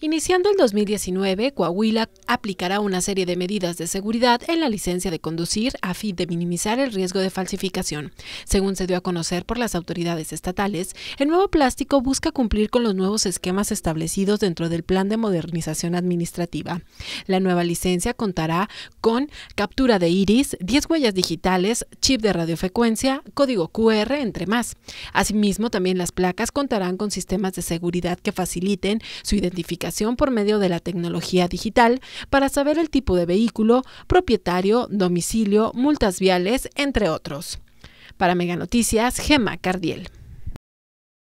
Iniciando el 2019, Coahuila aplicará una serie de medidas de seguridad en la licencia de conducir a fin de minimizar el riesgo de falsificación. Según se dio a conocer por las autoridades estatales, el nuevo plástico busca cumplir con los nuevos esquemas establecidos dentro del Plan de Modernización Administrativa. La nueva licencia contará con captura de iris, 10 huellas digitales, chip de radiofrecuencia, código QR, entre más. Asimismo, también las placas contarán con sistemas de seguridad que faciliten su identificación por medio de la tecnología digital para saber el tipo de vehículo, propietario, domicilio, multas viales, entre otros. Para Meganoticias, Gema Cardiel.